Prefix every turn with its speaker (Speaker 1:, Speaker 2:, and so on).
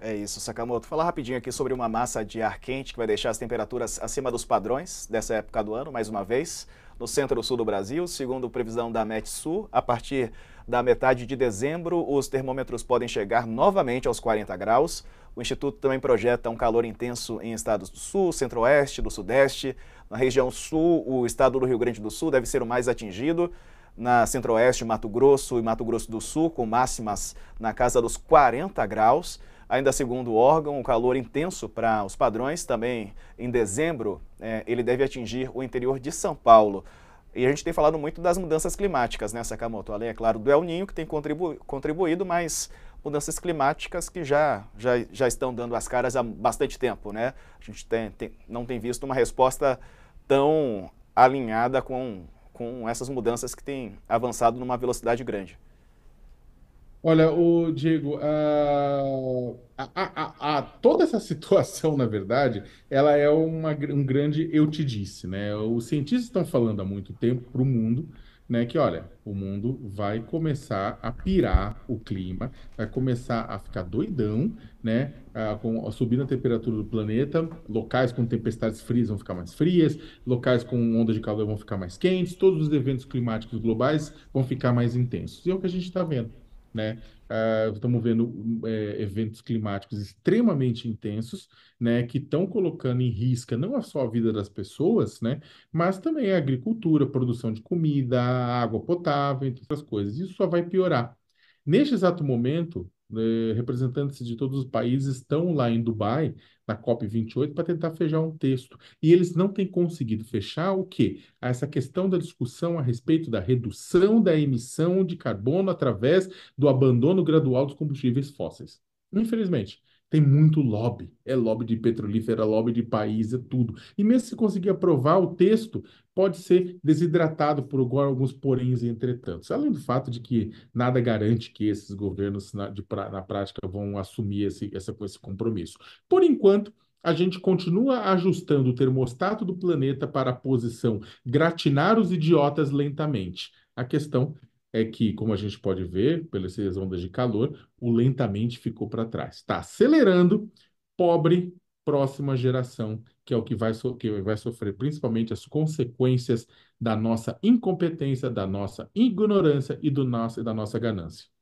Speaker 1: É isso, Sakamoto. Falar rapidinho aqui sobre uma massa de ar quente que vai deixar as temperaturas acima dos padrões dessa época do ano, mais uma vez, no centro-sul do Brasil. Segundo previsão da Metsul, a partir da metade de dezembro, os termômetros podem chegar novamente aos 40 graus. O Instituto também projeta um calor intenso em estados do Sul, Centro-Oeste, do Sudeste. Na região Sul, o estado do Rio Grande do Sul deve ser o mais atingido na centro-oeste, Mato Grosso e Mato Grosso do Sul, com máximas na casa dos 40 graus. Ainda segundo o órgão, o calor intenso para os padrões também em dezembro, é, ele deve atingir o interior de São Paulo. E a gente tem falado muito das mudanças climáticas, né, Sakamoto? Além, é claro, do El Ninho, que tem contribu contribuído, mas mudanças climáticas que já, já, já estão dando as caras há bastante tempo, né? A gente tem, tem, não tem visto uma resposta tão alinhada com com essas mudanças que têm avançado numa velocidade grande?
Speaker 2: Olha, o Diego, ah, a, a, a, toda essa situação, na verdade, ela é uma, um grande eu te disse, né? Os cientistas estão falando há muito tempo para o mundo né, que olha, o mundo vai começar a pirar o clima, vai começar a ficar doidão, né, a, com, a subir na temperatura do planeta, locais com tempestades frias vão ficar mais frias, locais com onda de calor vão ficar mais quentes, todos os eventos climáticos globais vão ficar mais intensos. E é o que a gente está vendo né? Uh, estamos vendo é, eventos climáticos extremamente intensos, né, que estão colocando em risco não é só a vida das pessoas, né, mas também a agricultura, produção de comida, água potável, entre outras coisas. Isso só vai piorar. Neste exato momento, eh, representantes de todos os países estão lá em Dubai, na COP28, para tentar fechar um texto. E eles não têm conseguido fechar o quê? Essa questão da discussão a respeito da redução da emissão de carbono através do abandono gradual dos combustíveis fósseis. Infelizmente. Tem muito lobby. É lobby de petrolífera, é lobby de país, é tudo. E mesmo se conseguir aprovar o texto, pode ser desidratado por alguns poréns e entretantos. Além do fato de que nada garante que esses governos, na, de, na prática, vão assumir esse, essa, esse compromisso. Por enquanto, a gente continua ajustando o termostato do planeta para a posição gratinar os idiotas lentamente. A questão é que, como a gente pode ver pelas ondas de calor, o lentamente ficou para trás. Está acelerando, pobre próxima geração, que é o que vai, so que vai sofrer principalmente as consequências da nossa incompetência, da nossa ignorância e do nosso, da nossa ganância.